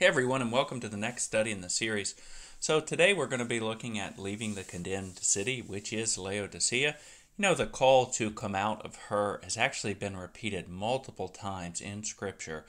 Hey everyone and welcome to the next study in the series. So today we're going to be looking at leaving the condemned city, which is Laodicea. You know, the call to come out of her has actually been repeated multiple times in Scripture.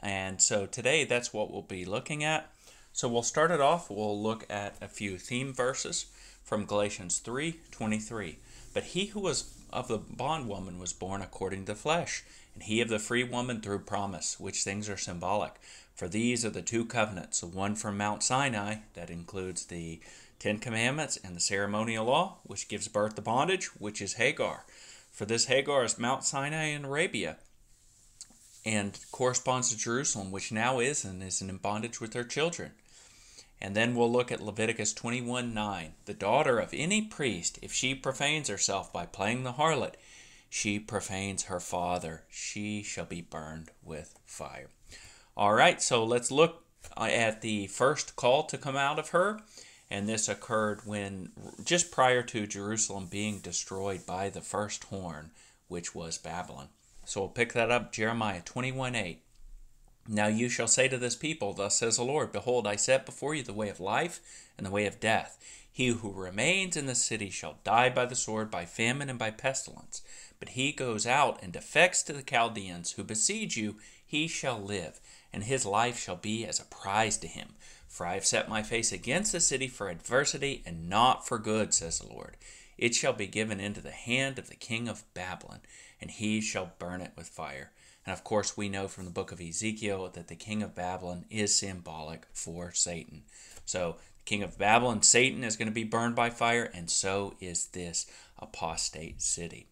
And so today that's what we'll be looking at. So we'll start it off, we'll look at a few theme verses from Galatians 3 23. But he who was of the bondwoman was born according to the flesh, and he of the free woman through promise, which things are symbolic. For these are the two covenants, the one from Mount Sinai, that includes the Ten Commandments and the ceremonial law, which gives birth to bondage, which is Hagar. For this Hagar is Mount Sinai in Arabia and corresponds to Jerusalem, which now is and is in bondage with her children. And then we'll look at Leviticus 21 9. The daughter of any priest, if she profanes herself by playing the harlot, she profanes her father. She shall be burned with fire. All right, so let's look uh, at the first call to come out of her. And this occurred when just prior to Jerusalem being destroyed by the first horn, which was Babylon. So we'll pick that up, Jeremiah 21 8. Now you shall say to this people, Thus says the Lord, Behold, I set before you the way of life and the way of death. He who remains in the city shall die by the sword, by famine, and by pestilence. But he goes out and defects to the Chaldeans who besiege you he shall live, and his life shall be as a prize to him. For I have set my face against the city for adversity, and not for good, says the Lord. It shall be given into the hand of the king of Babylon, and he shall burn it with fire. And of course, we know from the book of Ezekiel that the king of Babylon is symbolic for Satan. So, the king of Babylon, Satan, is going to be burned by fire, and so is this apostate city.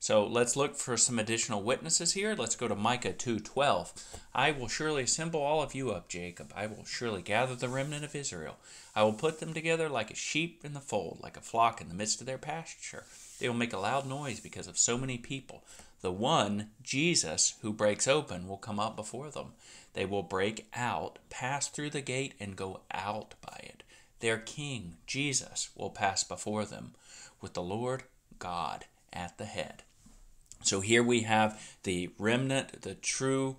So let's look for some additional witnesses here. Let's go to Micah 2:12. I will surely assemble all of you up, Jacob. I will surely gather the remnant of Israel. I will put them together like a sheep in the fold, like a flock in the midst of their pasture. They will make a loud noise because of so many people. The one, Jesus, who breaks open will come up before them. They will break out, pass through the gate, and go out by it. Their King, Jesus, will pass before them, with the Lord God at the head. So here we have the remnant, the true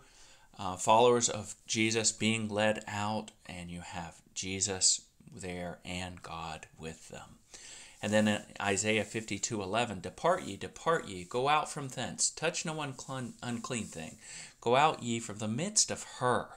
uh, followers of Jesus being led out, and you have Jesus there and God with them. And then in uh, Isaiah 52 11, Depart ye, depart ye, go out from thence, touch no unclean thing, go out ye from the midst of her.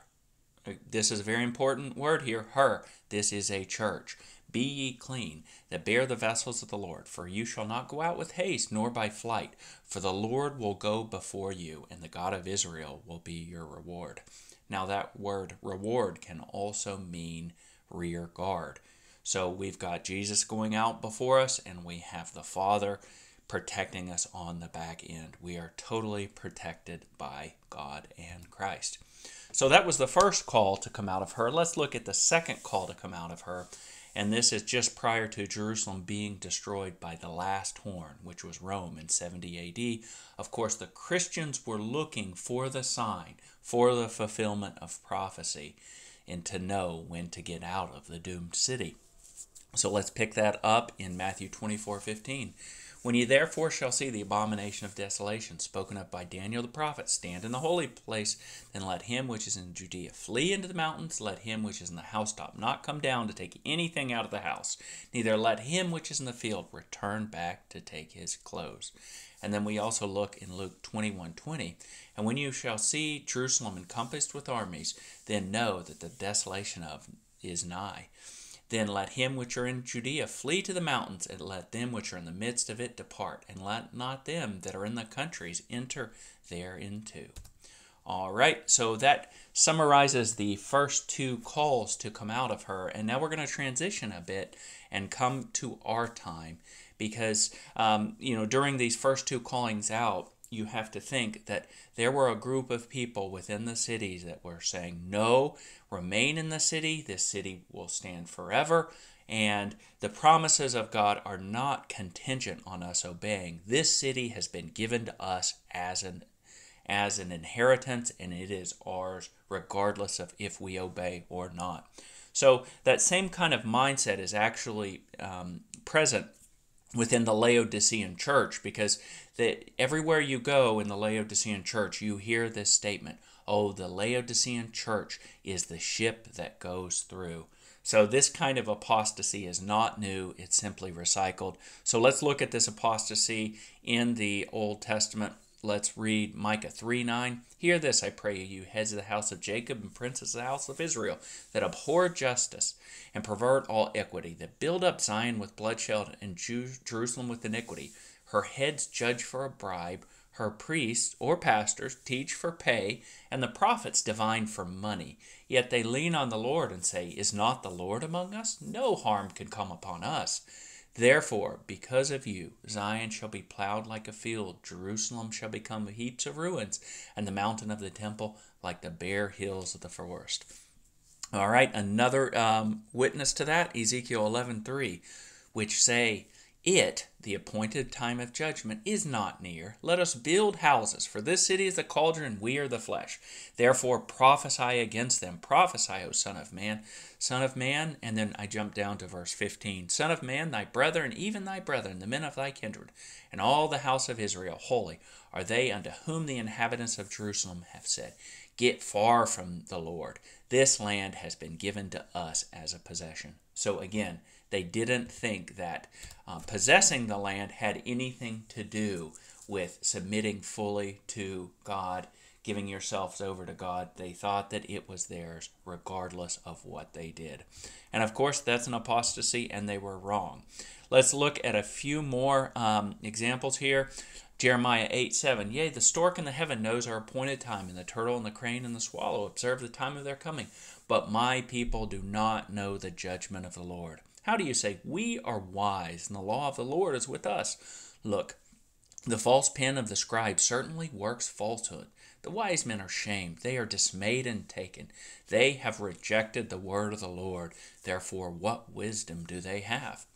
Uh, this is a very important word here, her. This is a church, be ye clean, that bear the vessels of the Lord, for you shall not go out with haste, nor by flight, for the Lord will go before you, and the God of Israel will be your reward. Now, that word reward can also mean rear guard. So we've got Jesus going out before us, and we have the Father protecting us on the back end. We are totally protected by God and Christ. So that was the first call to come out of her. Let's look at the second call to come out of her and this is just prior to Jerusalem being destroyed by the last horn, which was Rome in 70 AD. Of course, the Christians were looking for the sign, for the fulfillment of prophecy, and to know when to get out of the doomed city. So let's pick that up in Matthew 24 15. When ye therefore shall see the abomination of desolation spoken of by Daniel the prophet stand in the holy place, then let him which is in Judea flee into the mountains, let him which is in the housetop not come down to take anything out of the house, neither let him which is in the field return back to take his clothes. And then we also look in Luke 21 20. And when you shall see Jerusalem encompassed with armies, then know that the desolation of is nigh. Then let him which are in Judea flee to the mountains, and let them which are in the midst of it depart, and let not them that are in the countries enter thereinto. All right, so that summarizes the first two calls to come out of her. And now we're going to transition a bit and come to our time because, um, you know, during these first two callings out, you have to think that there were a group of people within the cities that were saying, no, remain in the city. This city will stand forever. And the promises of God are not contingent on us obeying. This city has been given to us as an as an inheritance and it is ours regardless of if we obey or not. So that same kind of mindset is actually um, present within the Laodicean church because that everywhere you go in the Laodicean church, you hear this statement Oh, the Laodicean church is the ship that goes through. So, this kind of apostasy is not new, it's simply recycled. So, let's look at this apostasy in the Old Testament. Let's read Micah 3 9. Hear this, I pray you, heads of the house of Jacob and princes of the house of Israel, that abhor justice and pervert all equity, that build up Zion with bloodshed and Jerusalem with iniquity. Her heads judge for a bribe, her priests or pastors teach for pay, and the prophets divine for money. Yet they lean on the Lord and say, Is not the Lord among us? No harm can come upon us. Therefore, because of you, Zion shall be plowed like a field, Jerusalem shall become heaps of ruins, and the mountain of the temple like the bare hills of the forest. All right, another um, witness to that, Ezekiel 11:3, which say, it, the appointed time of judgment, is not near. Let us build houses, for this city is the cauldron, we are the flesh. Therefore prophesy against them. Prophesy, O Son of Man. Son of Man, and then I jump down to verse 15. Son of Man, thy brethren, even thy brethren, the men of thy kindred, and all the house of Israel, holy are they unto whom the inhabitants of Jerusalem have said, Get far from the Lord. This land has been given to us as a possession. So again, they didn't think that uh, possessing the land had anything to do with submitting fully to God, giving yourselves over to God. They thought that it was theirs regardless of what they did. And of course, that's an apostasy, and they were wrong. Let's look at a few more um, examples here. Jeremiah 8 7. Yea, the stork in the heaven knows our appointed time, and the turtle and the crane and the swallow observe the time of their coming. But my people do not know the judgment of the Lord. How do you say, We are wise, and the law of the Lord is with us? Look, the false pen of the scribe certainly works falsehood. The wise men are shamed, they are dismayed and taken. They have rejected the word of the Lord. Therefore, what wisdom do they have?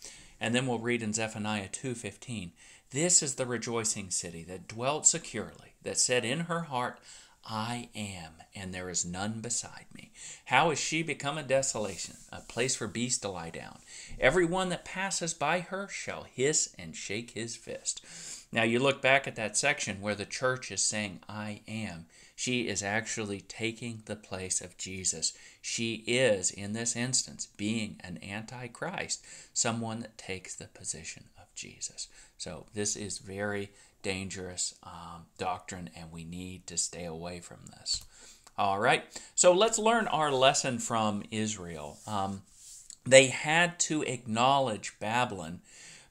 And then we'll read in Zephaniah 2:15, "This is the rejoicing city that dwelt securely, that said in her heart, I am, and there is none beside me. How is she become a desolation, a place for beasts to lie down? Every one that passes by her shall hiss and shake his fist. Now you look back at that section where the church is saying, I am. She is actually taking the place of Jesus. She is, in this instance, being an antichrist, someone that takes the position of Jesus. So this is very dangerous um, doctrine, and we need to stay away from this. All right, so let's learn our lesson from Israel. Um, they had to acknowledge Babylon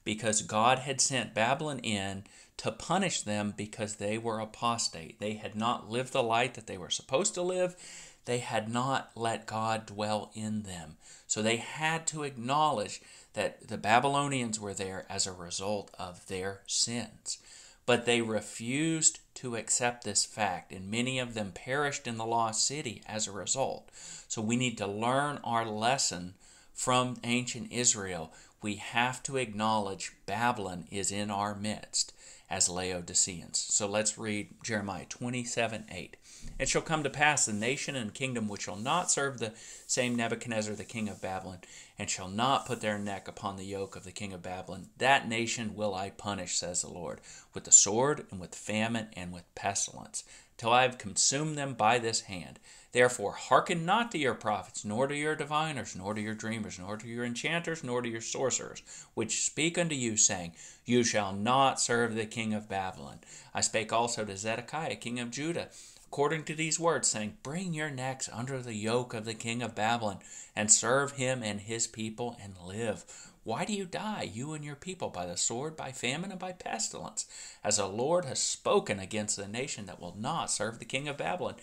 because God had sent Babylon in to punish them because they were apostate. They had not lived the light that they were supposed to live. They had not let God dwell in them. So they had to acknowledge that the Babylonians were there as a result of their sins. But they refused to accept this fact, and many of them perished in the lost city as a result. So we need to learn our lesson from ancient Israel we have to acknowledge Babylon is in our midst as Laodiceans. So let's read Jeremiah 27 8. It shall come to pass the nation and kingdom which shall not serve the same Nebuchadnezzar, the king of Babylon, and shall not put their neck upon the yoke of the king of Babylon, that nation will I punish, says the Lord, with the sword and with famine and with pestilence till I have consumed them by this hand. Therefore, hearken not to your prophets, nor to your diviners, nor to your dreamers, nor to your enchanters, nor to your sorcerers, which speak unto you, saying, You shall not serve the king of Babylon. I spake also to Zedekiah, king of Judah according to these words, saying, Bring your necks under the yoke of the king of Babylon, and serve him and his people, and live. Why do you die, you and your people, by the sword, by famine, and by pestilence? As the Lord has spoken against the nation that will not serve the king of Babylon.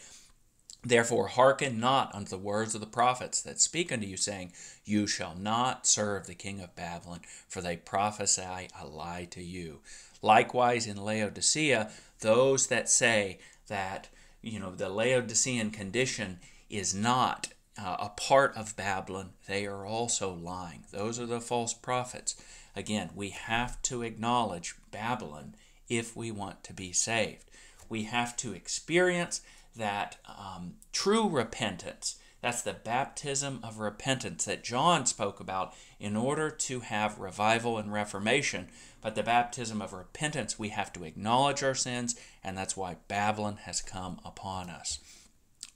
Therefore, hearken not unto the words of the prophets that speak unto you, saying, You shall not serve the king of Babylon, for they prophesy a lie to you. Likewise, in Laodicea, those that say that you know, the Laodicean condition is not uh, a part of Babylon. They are also lying. Those are the false prophets. Again, we have to acknowledge Babylon if we want to be saved. We have to experience that um, true repentance that's the baptism of repentance that John spoke about in order to have revival and reformation. But the baptism of repentance, we have to acknowledge our sins, and that's why Babylon has come upon us.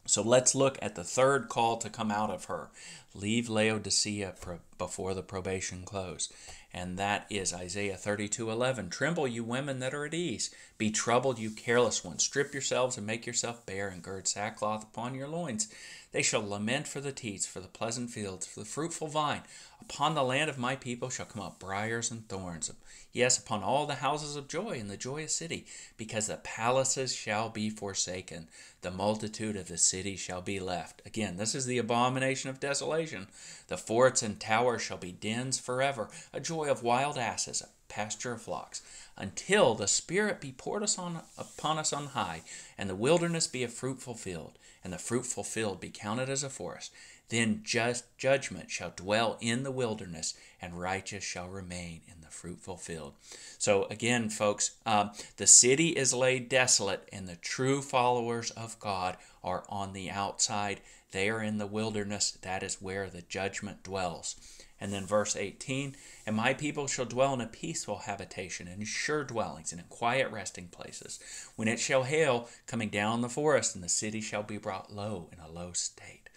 So let's look at the third call to come out of her. Leave Laodicea before the probation close. And that is Isaiah 32 11. Tremble, you women that are at ease. Be troubled, you careless ones. Strip yourselves and make yourself bare, and gird sackcloth upon your loins. They shall lament for the teats, for the pleasant fields, for the fruitful vine. Upon the land of my people shall come up briers and thorns. Yes, upon all the houses of joy in the joyous city, because the palaces shall be forsaken. The multitude of the city shall be left. Again, this is the abomination of desolation. The forts and towers shall be dens forever, a joy of wild asses, a pasture of flocks until the Spirit be poured us on, upon us on high, and the wilderness be a fruitful field, and the fruitful field be counted as a forest. Then just judgment shall dwell in the wilderness, and righteous shall remain in the fruitful field. So, again, folks, um, the city is laid desolate, and the true followers of God are on the outside. They are in the wilderness. That is where the judgment dwells. And then verse 18 And my people shall dwell in a peaceful habitation, and sure dwellings, and in quiet resting places. When it shall hail, coming down the forest, and the city shall be brought low in a low state.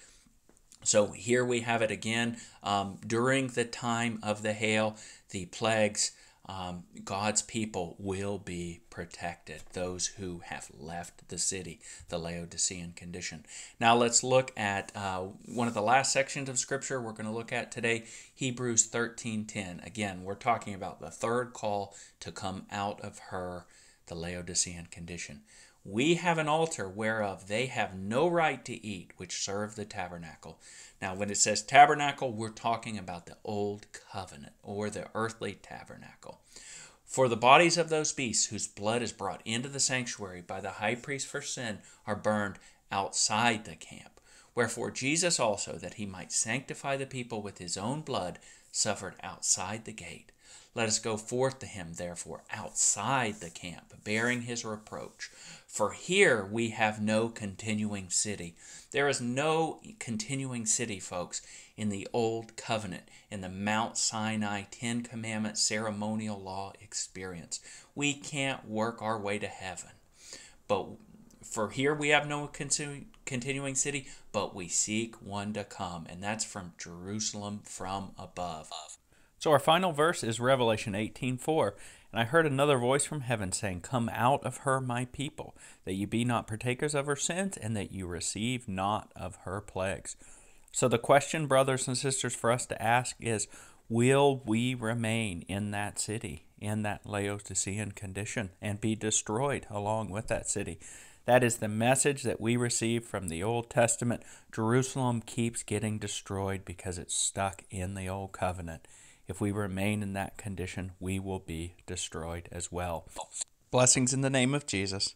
So here we have it again. Um, during the time of the hail, the plagues um, God's people will be protected, those who have left the city, the Laodicean condition. Now let's look at uh, one of the last sections of Scripture we're going to look at today, Hebrews 13.10. Again, we're talking about the third call to come out of her, the Laodicean condition. We have an altar whereof they have no right to eat, which serve the tabernacle. Now, when it says tabernacle, we're talking about the old covenant or the earthly tabernacle. For the bodies of those beasts whose blood is brought into the sanctuary by the high priest for sin are burned outside the camp. Wherefore Jesus also, that he might sanctify the people with his own blood, suffered outside the gate. Let us go forth to him, therefore, outside the camp, bearing his reproach. For here we have no continuing city. There is no continuing city, folks, in the Old Covenant, in the Mount Sinai Ten Commandments ceremonial law experience. We can't work our way to heaven. But for here we have no continu- continuing city, but we seek one to come. And that's from Jerusalem from above. So our final verse is Revelation 18:4, and I heard another voice from heaven saying, "Come out of her, my people, that you be not partakers of her sins, and that you receive not of her plagues." So the question, brothers and sisters, for us to ask is, will we remain in that city, in that Laodicean condition, and be destroyed along with that city? That is the message that we receive from the Old Testament. Jerusalem keeps getting destroyed because it's stuck in the Old Covenant. If we remain in that condition, we will be destroyed as well. Blessings in the name of Jesus.